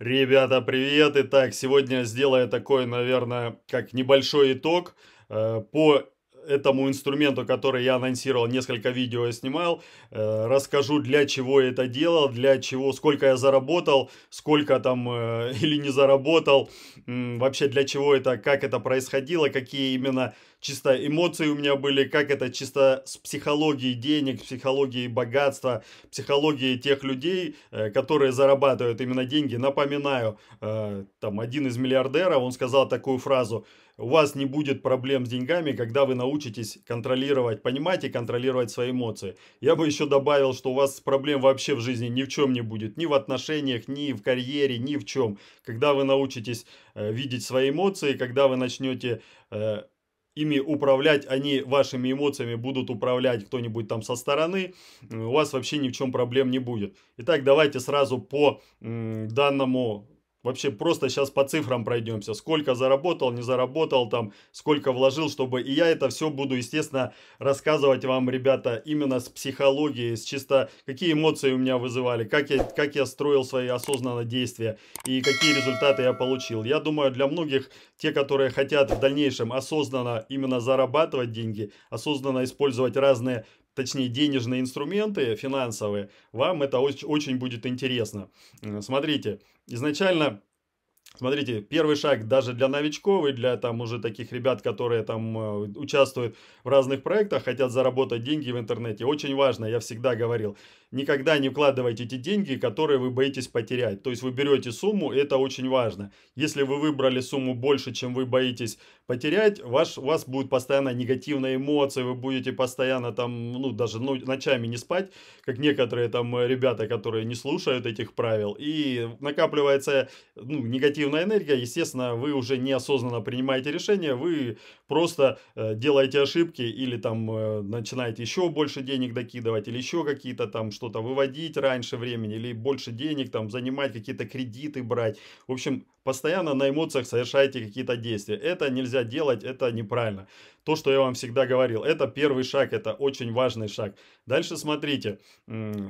Ребята, привет! Итак, сегодня сделаю такой, наверное, как небольшой итог э, по этому инструменту, который я анонсировал, несколько видео я снимал, э, расскажу, для чего я это делал, для чего, сколько я заработал, сколько там э, или не заработал, вообще для чего это, как это происходило, какие именно чисто эмоции у меня были, как это чисто с психологией денег, психологией богатства, психологией тех людей, э, которые зарабатывают именно деньги. Напоминаю, там один из миллиардеров, он сказал такую фразу – у вас не будет проблем с деньгами, когда вы научитесь контролировать, понимать и контролировать свои эмоции. Я бы еще добавил, что у вас проблем вообще в жизни ни в чем не будет, ни в отношениях, ни в карьере, ни в чем. Когда вы научитесь э, видеть свои эмоции, когда вы начнете э, ими управлять, они вашими эмоциями будут управлять кто-нибудь там со стороны, э, у вас вообще ни в чем проблем не будет. Итак, давайте сразу по м, данному Вообще просто сейчас по цифрам пройдемся. Сколько заработал, не заработал там, сколько вложил, чтобы... И я это все буду, естественно, рассказывать вам, ребята, именно с психологии, с чисто... Какие эмоции у меня вызывали, как я, как я строил свои осознанные действия и какие результаты я получил. Я думаю, для многих, те, которые хотят в дальнейшем осознанно именно зарабатывать деньги, осознанно использовать разные точнее денежные инструменты финансовые, вам это очень будет интересно. Смотрите, изначально Смотрите, первый шаг даже для новичков и для там уже таких ребят, которые там э, участвуют в разных проектах, хотят заработать деньги в интернете. Очень важно, я всегда говорил, никогда не вкладывайте эти деньги, которые вы боитесь потерять. То есть вы берете сумму, это очень важно. Если вы выбрали сумму больше, чем вы боитесь потерять, ваш, у вас будут постоянно негативные эмоции, вы будете постоянно там, ну, даже ну, ночами не спать, как некоторые там ребята, которые не слушают этих правил. И накапливается ну, негативная энергия, естественно, вы уже неосознанно принимаете решение, вы просто э, делаете ошибки или там э, начинаете еще больше денег докидывать или еще какие-то там что-то выводить раньше времени или больше денег, там, занимать какие-то кредиты, брать. В общем, постоянно на эмоциях совершаете какие-то действия. Это нельзя делать, это неправильно. То, что я вам всегда говорил, это первый шаг, это очень важный шаг. Дальше смотрите,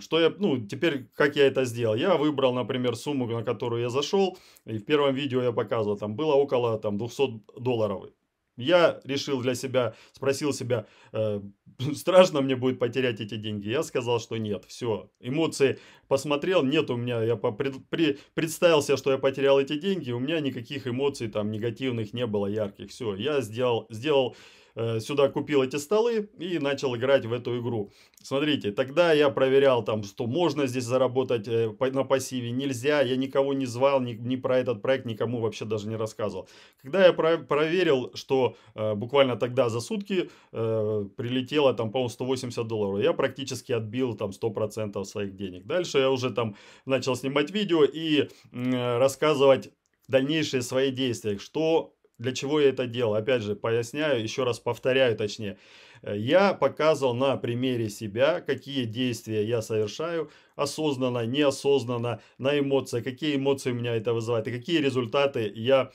что я, ну, теперь как я это сделал. Я выбрал, например, сумму, на которую я зашел, и в первом видео я показывал, там было около там, 200 долларов. Я решил для себя, спросил себя, э, страшно мне будет потерять эти деньги. Я сказал, что нет, все. Эмоции посмотрел, нет у меня, я пред, при, представился, что я потерял эти деньги, у меня никаких эмоций там негативных не было, ярких. Все, я сделал, сделал Э, сюда купил эти столы и начал играть в эту игру. Смотрите, тогда я проверял там, что можно здесь заработать э, на пассиве, нельзя, я никого не звал, ни, ни про этот проект никому вообще даже не рассказывал. Когда я про проверил, что э, буквально тогда за сутки э, прилетело там, по-моему, 180 долларов, я практически отбил там 100% своих денег. Дальше я уже там начал снимать видео и э, рассказывать дальнейшие свои действия, что для чего я это делал? Опять же, поясняю, еще раз повторяю точнее. Э, я показывал на примере себя, какие действия я совершаю, осознанно, неосознанно, на эмоции, какие эмоции у меня это вызывает и какие результаты я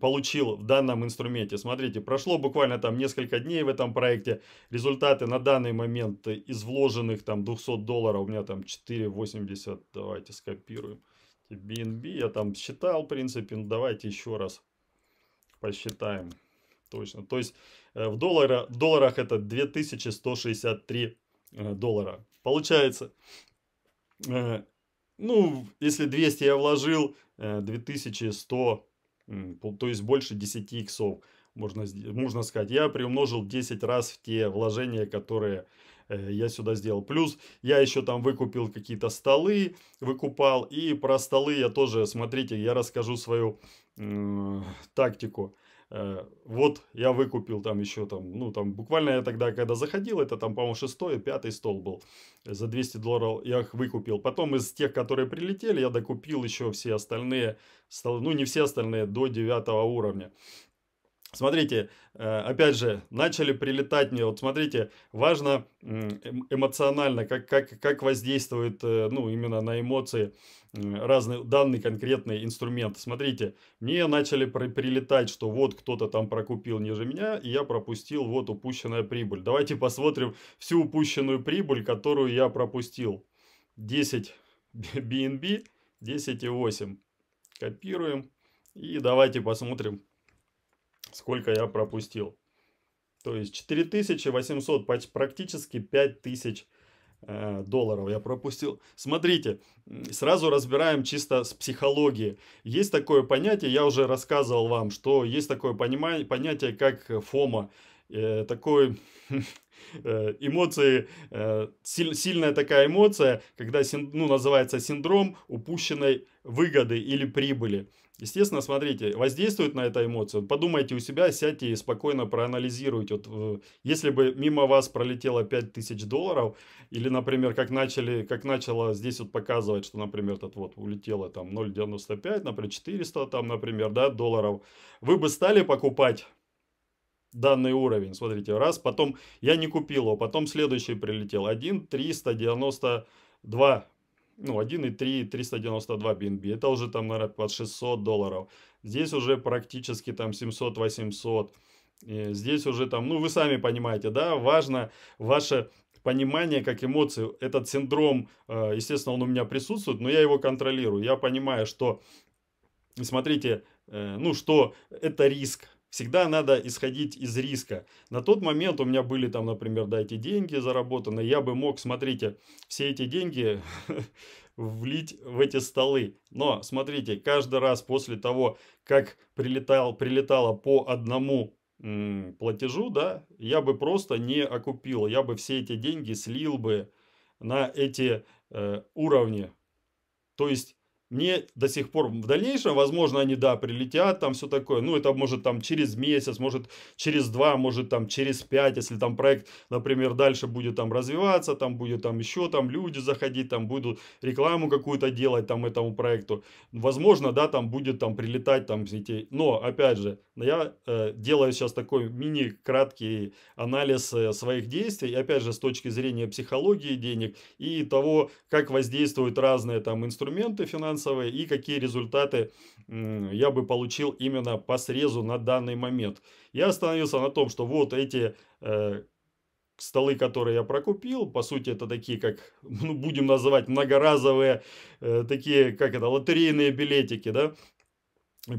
получил в данном инструменте. Смотрите, прошло буквально там несколько дней в этом проекте. Результаты на данный момент из вложенных там 200 долларов, у меня там 4,80, давайте скопируем. BNB я там считал, в принципе, ну давайте еще раз посчитаем точно. То есть э, в, доллара, в долларах это 2163 э, доллара. Получается, э, ну, если 200 я вложил, 2100, то есть больше 10 иксов, можно, можно сказать. Я приумножил 10 раз в те вложения, которые я сюда сделал. Плюс я еще там выкупил какие-то столы, выкупал. И про столы я тоже, смотрите, я расскажу свою тактику. Э, вот я выкупил там еще там, ну там буквально я тогда, когда заходил, это там, по-моему, шестой пятый стол был. Э, за 200 долларов я их выкупил. Потом из тех, которые прилетели, я докупил еще все остальные столы, ну не все остальные, до девятого уровня. Смотрите, э, опять же, начали прилетать мне, вот смотрите, важно эм, эмоционально, как, как, как воздействует, э, ну, именно на эмоции разный, данный конкретный инструмент. Смотрите, мне начали при прилетать, что вот кто-то там прокупил ниже меня, и я пропустил вот упущенная прибыль. Давайте посмотрим всю упущенную прибыль, которую я пропустил. 10 BNB, 10,8. Копируем. И давайте посмотрим, сколько я пропустил. То есть 4800, практически 5000 э, долларов я пропустил. Смотрите, сразу разбираем чисто с психологии. Есть такое понятие, я уже рассказывал вам, что есть такое понимание, понятие, как ФОМА. Э, такой э, эмоции, э, сильная такая эмоция, когда син ну, называется синдром упущенной выгоды или прибыли. Естественно, смотрите, воздействует на это эмоцию. Подумайте у себя, сядьте и спокойно проанализируйте. Вот, э, если бы мимо вас пролетело 5000 долларов, или, например, как, начали, как начало здесь вот показывать, что, например, этот вот улетело там 0,95, например, 400 там, например, да, долларов, вы бы стали покупать данный уровень, смотрите, раз, потом я не купил его, потом следующий прилетел, 1, 392 ну, 1,3, 392 BNB, это уже там, наверное, под 600 долларов. Здесь уже практически там 700-800. Здесь уже там, ну, вы сами понимаете, да, важно ваше понимание как эмоции. Этот синдром, э, естественно, он у меня присутствует, но я его контролирую. Я понимаю, что, смотрите, э, ну, что это риск, Всегда надо исходить из риска. На тот момент у меня были там, например, да, эти деньги заработаны. Я бы мог, смотрите, все эти деньги влить в эти столы. Но, смотрите, каждый раз после того, как прилетал, прилетало по одному м, платежу, да, я бы просто не окупил. Я бы все эти деньги слил бы на эти э, уровни. То есть мне до сих пор в дальнейшем, возможно, они, да, прилетят, там все такое, ну, это может там через месяц, может через два, может там через пять, если там проект, например, дальше будет там развиваться, там будет там еще там люди заходить, там будут рекламу какую-то делать там этому проекту, возможно, да, там будет там прилетать там эти, но, опять же, я э, делаю сейчас такой мини-краткий анализ э, своих действий, опять же, с точки зрения психологии денег и того, как воздействуют разные там инструменты финансовые, финансовые и какие результаты я бы получил именно по срезу на данный момент. Я остановился на том, что вот эти э, столы, которые я прокупил, по сути, это такие, как, ну, будем называть, многоразовые, э, такие, как это, лотерейные билетики, да,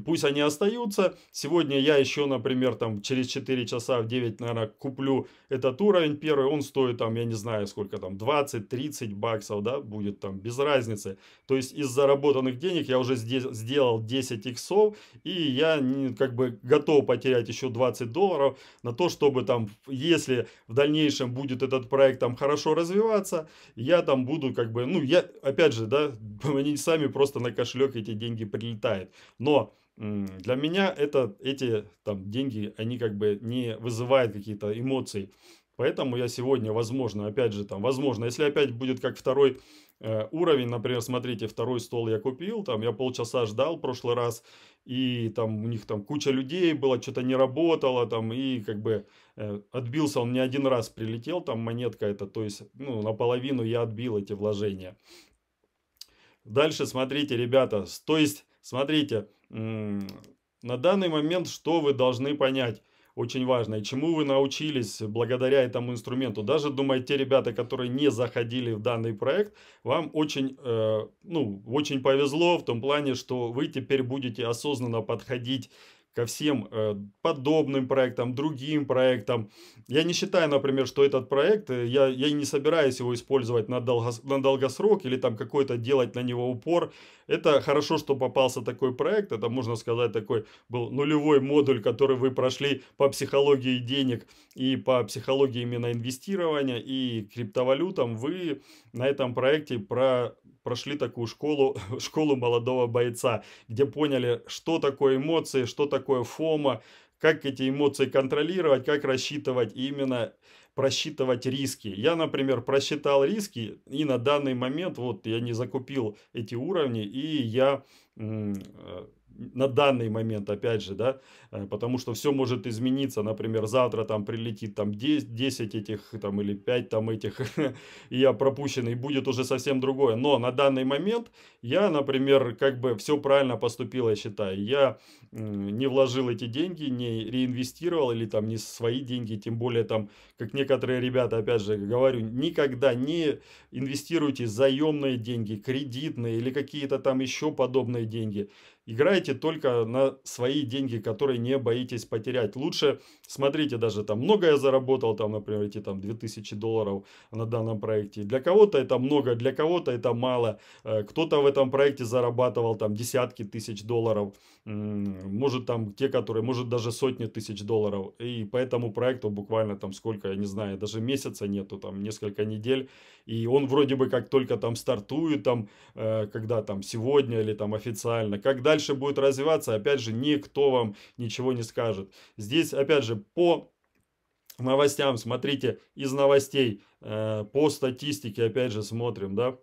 пусть они остаются. Сегодня я еще, например, там через 4 часа в 9, наверное, куплю этот уровень первый. Он стоит там, я не знаю, сколько там, 20-30 баксов, да, будет там, без разницы. То есть из заработанных денег я уже здесь сделал 10 иксов, и я как бы готов потерять еще 20 долларов на то, чтобы там, если в дальнейшем будет этот проект там хорошо развиваться, я там буду как бы, ну, я, опять же, да, они сами просто на кошелек эти деньги прилетают. Но для меня это, эти там, деньги, они как бы не вызывают какие-то эмоции. Поэтому я сегодня, возможно, опять же, там, возможно, если опять будет как второй э, уровень, например, смотрите, второй стол я купил, там, я полчаса ждал в прошлый раз, и там у них там куча людей было, что-то не работало, там, и как бы э, отбился он не один раз, прилетел там монетка эта, то есть, ну, наполовину я отбил эти вложения. Дальше, смотрите, ребята, то есть, смотрите, на данный момент что вы должны понять? Очень важно. И чему вы научились благодаря этому инструменту? Даже, думаю, те ребята, которые не заходили в данный проект, вам очень, э, ну, очень повезло в том плане, что вы теперь будете осознанно подходить ко всем э, подобным проектам, другим проектам. Я не считаю, например, что этот проект, э, я, я не собираюсь его использовать на, долгос, на долгосрок или там какой-то делать на него упор. Это хорошо, что попался такой проект, это, можно сказать, такой был нулевой модуль, который вы прошли по психологии денег и по психологии именно инвестирования и криптовалютам. Вы на этом проекте про прошли такую школу, школу молодого бойца, где поняли, что такое эмоции, что такое фома, как эти эмоции контролировать, как рассчитывать именно просчитывать риски. Я, например, просчитал риски, и на данный момент вот я не закупил эти уровни, и я э, на данный момент, опять же, да, э, потому что все может измениться, например, завтра там прилетит там 10, 10 этих там или 5 там этих, и я пропущен, и будет уже совсем другое, но на данный момент я, например, как бы все правильно поступил, я считаю, я не вложил эти деньги, не реинвестировал или там не свои деньги, тем более там, как некоторые ребята, опять же, говорю, никогда не инвестируйте заемные деньги, кредитные или какие-то там еще подобные деньги, Играйте только на свои деньги, которые не боитесь потерять. Лучше смотрите, даже там много я заработал, там, например, эти там 2000 долларов на данном проекте. Для кого-то это много, для кого-то это мало. Э, кто-то в этом проекте зарабатывал там десятки тысяч долларов может там те, которые, может даже сотни тысяч долларов. И по этому проекту буквально там сколько, я не знаю, даже месяца нету, там несколько недель. И он вроде бы как только там стартует, там, э, когда там сегодня или там официально. Как дальше будет развиваться, опять же, никто вам ничего не скажет. Здесь, опять же, по новостям, смотрите, из новостей, э, по статистике, опять же, смотрим, да,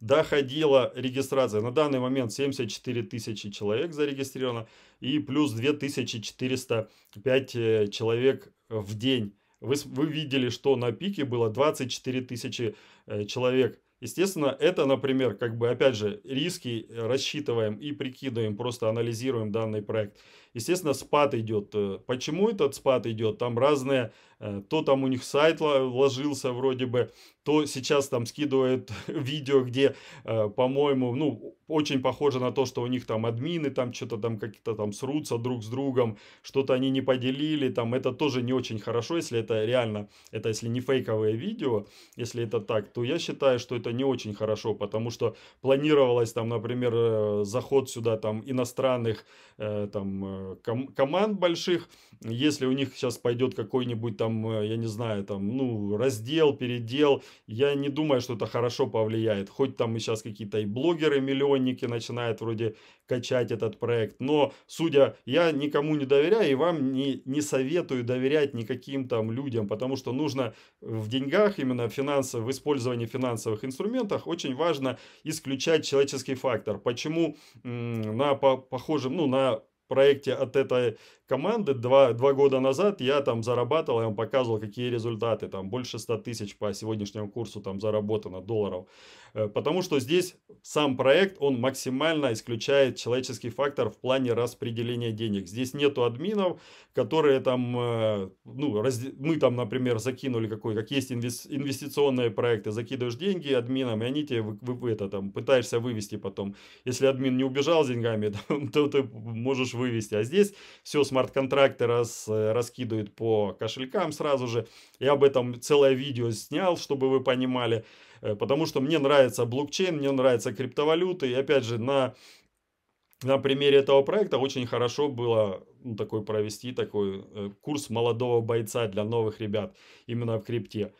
доходила регистрация. На данный момент 74 тысячи человек зарегистрировано и плюс 2405 э, человек в день. Вы, вы видели, что на пике было 24 тысячи э, человек. Естественно, это, например, как бы, опять же, риски э, рассчитываем и прикидываем, просто анализируем данный проект. Естественно, спад идет. Э, почему этот спад идет? Там разные, э, то там у них сайт вложился вроде бы, то сейчас там скидывают видео, где, э, по-моему, ну, очень похоже на то, что у них там админы там что-то там как-то там срутся друг с другом, что-то они не поделили, там это тоже не очень хорошо, если это реально, это если не фейковое видео, если это так, то я считаю, что это не очень хорошо, потому что планировалось там, например, заход сюда там иностранных там ком команд больших. Если у них сейчас пойдет какой-нибудь там, э, я не знаю, там, ну, раздел, передел, я не думаю, что это хорошо повлияет. Хоть там и сейчас какие-то и блогеры, миллионники начинают вроде качать этот проект. Но, судя, я никому не доверяю и вам не, не советую доверять никаким там людям, потому что нужно в деньгах, именно финансов, в использовании финансовых инструментах очень важно исключать человеческий фактор. Почему на по похожем, ну, на проекте от этой команды. Два, два года назад я там зарабатывал, я вам показывал, какие результаты. Там больше 100 тысяч по сегодняшнему курсу там заработано долларов. Э, потому что здесь сам проект, он максимально исключает человеческий фактор в плане распределения денег. Здесь нету админов, которые там, э, ну, раз, мы там, например, закинули какой, как есть инвестиционные проекты, закидываешь деньги админам, и они тебе вы, вы, это, там, пытаешься вывести потом. Если админ не убежал с деньгами, то, то ты можешь вывести. А здесь все с смарт-контракты раз, э, раскидывает по кошелькам сразу же. Я об этом целое видео снял, чтобы вы понимали, э, потому что мне нравится блокчейн, мне нравятся криптовалюты. И опять же, на, на примере этого проекта очень хорошо было ну, такой провести такой э, курс молодого бойца для новых ребят именно в крипте.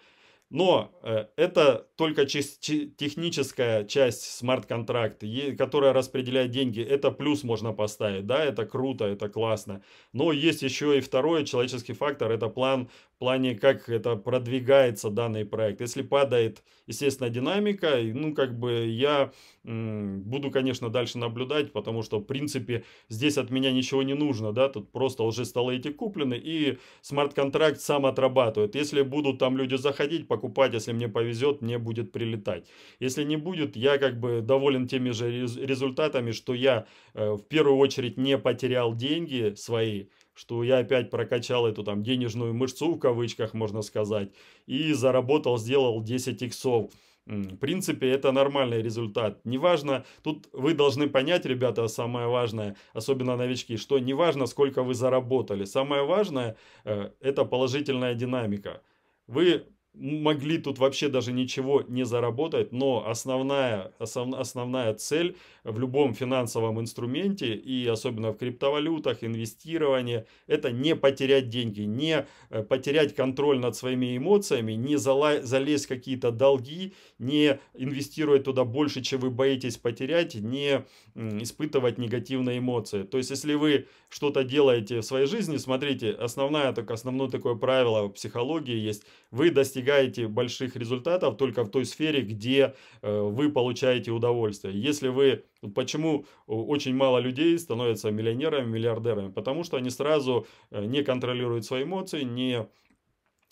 Но э, это только техническая часть смарт-контракта, которая распределяет деньги. Это плюс можно поставить, да, это круто, это классно. Но есть еще и второй человеческий фактор, это план в плане, как это продвигается данный проект. Если падает, естественно, динамика, ну, как бы я буду, конечно, дальше наблюдать, потому что, в принципе, здесь от меня ничего не нужно, да, тут просто уже столы эти куплены, и смарт-контракт сам отрабатывает. Если будут там люди заходить, покупать, если мне повезет, мне будет прилетать. Если не будет, я как бы доволен теми же результатами, что я э, в первую очередь не потерял деньги свои, что я опять прокачал эту там денежную мышцу в кавычках, можно сказать, и заработал, сделал 10 иксов. В принципе, это нормальный результат. Неважно, тут вы должны понять, ребята, самое важное, особенно новички, что неважно, сколько вы заработали. Самое важное э, это положительная динамика. Вы могли тут вообще даже ничего не заработать, но основная, основ, основная цель в любом финансовом инструменте и особенно в криптовалютах, инвестирование это не потерять деньги, не э, потерять контроль над своими эмоциями, не зала, залезть в какие-то долги, не инвестировать туда больше, чем вы боитесь потерять, не испытывать негативные эмоции. То есть, если вы что-то делаете в своей жизни, смотрите, основное, так, основное такое правило в психологии есть, вы достигаете больших результатов только в той сфере, где э, вы получаете удовольствие. Если вы, почему очень мало людей становятся миллионерами, миллиардерами, потому что они сразу э, не контролируют свои эмоции, не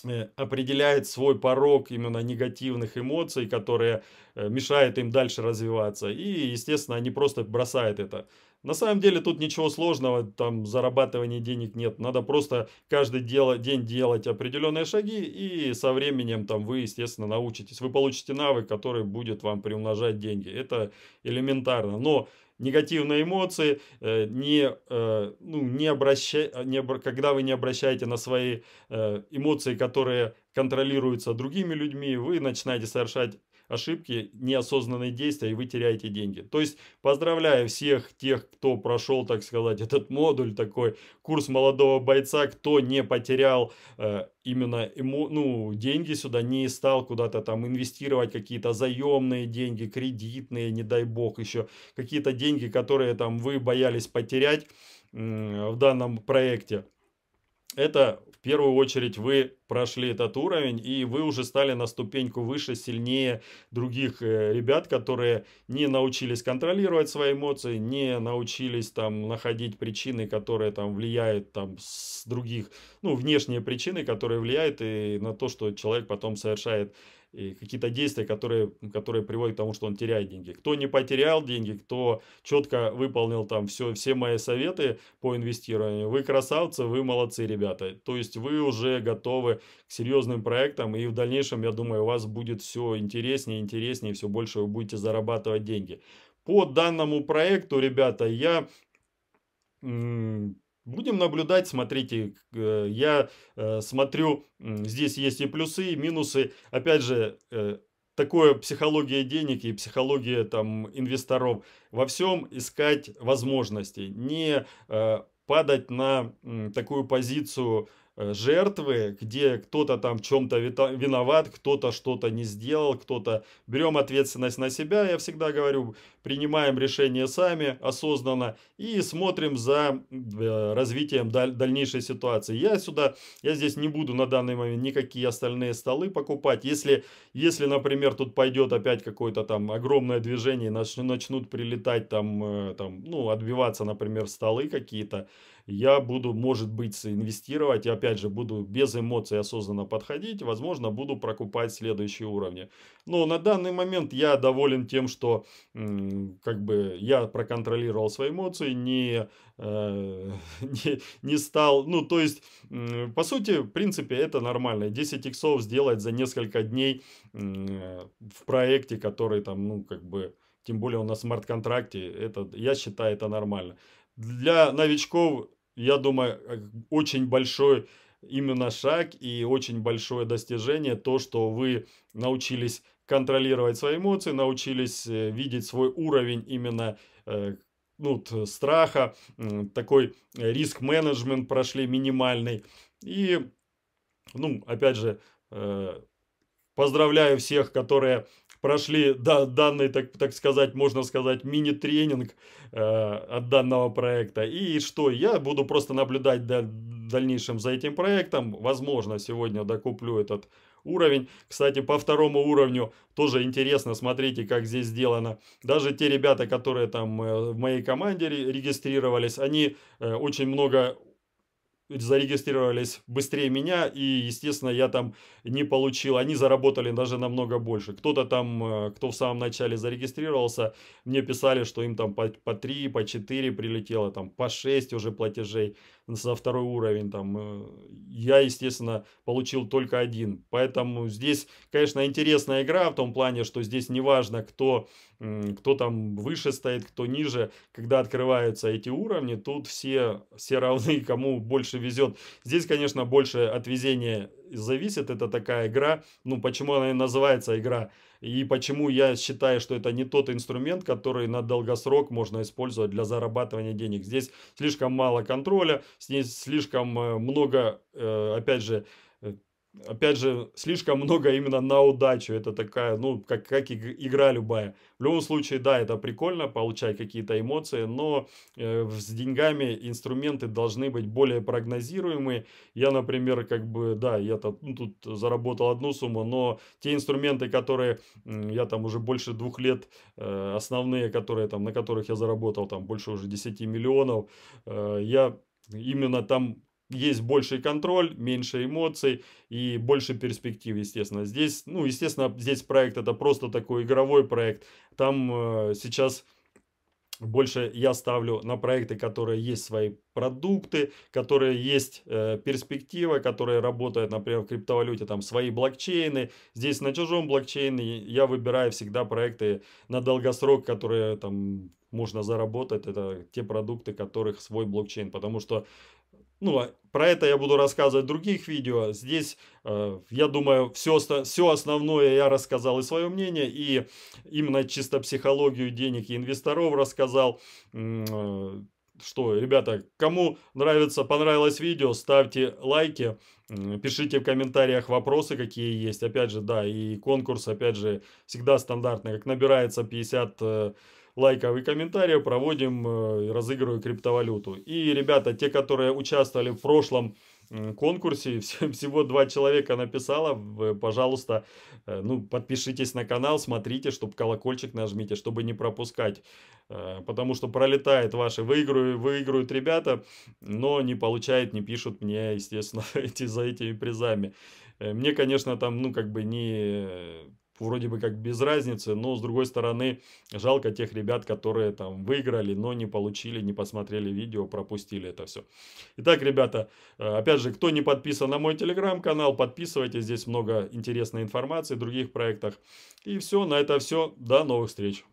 э, определяет свой порог именно негативных эмоций, которые э, мешают им дальше развиваться. И, естественно, они просто бросают это. На самом деле тут ничего сложного, там зарабатывания денег нет. Надо просто каждый дело, день делать определенные шаги, и со временем там вы, естественно, научитесь. Вы получите навык, который будет вам приумножать деньги. Это элементарно. Но негативные эмоции, э, не, э, ну, не обращай, не, когда вы не обращаете на свои э, эмоции, которые контролируются другими людьми, вы начинаете совершать ошибки, неосознанные действия, и вы теряете деньги. То есть, поздравляю всех тех, кто прошел, так сказать, этот модуль такой, курс молодого бойца, кто не потерял э, именно ему, ну, деньги сюда, не стал куда-то там инвестировать какие-то заемные деньги, кредитные, не дай бог еще, какие-то деньги, которые там вы боялись потерять э, в данном проекте. Это первую очередь вы прошли этот уровень, и вы уже стали на ступеньку выше, сильнее других э, ребят, которые не научились контролировать свои эмоции, не научились там находить причины, которые там влияют там с других, ну, внешние причины, которые влияют и на то, что человек потом совершает и какие-то действия, которые, которые приводят к тому, что он теряет деньги. Кто не потерял деньги, кто четко выполнил там все, все мои советы по инвестированию, вы красавцы, вы молодцы, ребята. То есть вы уже готовы к серьезным проектам, и в дальнейшем, я думаю, у вас будет все интереснее, интереснее, все больше вы будете зарабатывать деньги. По данному проекту, ребята, я Будем наблюдать, смотрите, э, я э, смотрю, здесь есть и плюсы, и минусы. Опять же, э, такое психология денег и психология там инвесторов. Во всем искать возможности, не падать на такую позицию, Э, жертвы, где кто-то там в чем-то виноват, кто-то что-то не сделал, кто-то... Берем ответственность на себя, я всегда говорю, принимаем решение сами осознанно и смотрим за э, развитием дальнейшей ситуации. Я сюда, я здесь не буду на данный момент никакие остальные столы покупать. Если, если например, тут пойдет опять какое-то там огромное движение, начнут прилетать там, э, там ну, отбиваться, например, столы какие-то, я буду, может быть, инвестировать, и опять же, буду без эмоций осознанно подходить, возможно, буду прокупать следующие уровни. Но на данный момент я доволен тем, что как бы я проконтролировал свои эмоции, не, э, не, не стал, ну, то есть, по сути, в принципе, это нормально. 10 иксов сделать за несколько дней в проекте, который там, ну, как бы, тем более у нас смарт-контракте, это, я считаю, это нормально для новичков я думаю, э, очень большой именно шаг и очень большое достижение то, что вы научились контролировать свои эмоции, научились э, видеть свой уровень именно э, ну, страха, такой риск-менеджмент прошли минимальный. И, ну, опять же, поздравляю всех, которые прошли да, данный, так, так сказать, можно сказать, мини-тренинг э, от данного проекта. И что, я буду просто наблюдать да, дальнейшем за этим проектом. Возможно, сегодня докуплю этот уровень. Кстати, по второму уровню тоже интересно, смотрите, как здесь сделано. Даже те ребята, которые там э, в моей команде регистрировались, они э, очень много зарегистрировались быстрее меня, и, естественно, я там не получил. Они заработали даже намного больше. Кто-то там, э, кто в самом начале зарегистрировался, мне писали, что им там по, по 3, по 4 прилетело, там по 6 уже платежей за второй уровень. Там. Э, я, естественно, получил только один. Поэтому здесь, конечно, интересная игра в том плане, что здесь неважно, кто, кто там выше стоит, кто ниже. Когда открываются эти уровни, тут все, все равны, кому больше везет. Здесь, конечно, больше от везения зависит. Это такая игра. Ну, почему она и называется игра? И почему я считаю, что это не тот инструмент, который на долгосрок можно использовать для зарабатывания денег. Здесь слишком мало контроля, здесь слишком э, много, э, опять же, э, опять же, слишком много именно на удачу. Это такая, ну, как, как игра любая. В любом случае, да, это прикольно, получать какие-то эмоции, но э, с деньгами инструменты должны быть более прогнозируемые. Я, например, как бы, да, я -то, ну, тут заработал одну сумму, но те инструменты, которые э, я там уже больше двух лет, э, основные, которые там, на которых я заработал там больше уже 10 миллионов, э, я именно там есть больший контроль, меньше эмоций и больше перспектив, естественно. Здесь, ну, естественно, здесь проект это просто такой игровой проект. Там э, сейчас больше я ставлю на проекты, которые есть свои продукты, которые есть э, перспектива, которые работают, например, в криптовалюте, там свои блокчейны. Здесь на чужом блокчейне я выбираю всегда проекты на долгосрок, которые там можно заработать. Это те продукты, которых свой блокчейн. Потому что ну, а про это я буду рассказывать в других видео. Здесь, э, я думаю, все, все основное я рассказал и свое мнение, и именно чисто психологию денег и инвесторов рассказал э, что, ребята, кому нравится, понравилось видео, ставьте лайки, пишите в комментариях вопросы, какие есть. Опять же, да, и конкурс, опять же, всегда стандартный. Как набирается 50 лайков э, и комментариев проводим, разыгрываю криптовалюту. И, ребята, те, которые участвовали в прошлом конкурсе. Всего два человека написало. Э, пожалуйста, э, ну, подпишитесь на канал, смотрите, чтобы колокольчик нажмите, чтобы не пропускать. Потому что пролетает ваши, выиграют, выигрывают ребята, но не получают, не пишут мне, естественно, эти, за этими призами. Мне, конечно, там, ну, как бы не вроде бы как без разницы, но с другой стороны, жалко тех ребят, которые там выиграли, но не получили, не посмотрели видео, пропустили это все. Итак, ребята, э, опять же, кто не подписан на мой телеграм-канал, подписывайтесь, здесь много интересной информации о других проектах. И все, на это все, до новых встреч.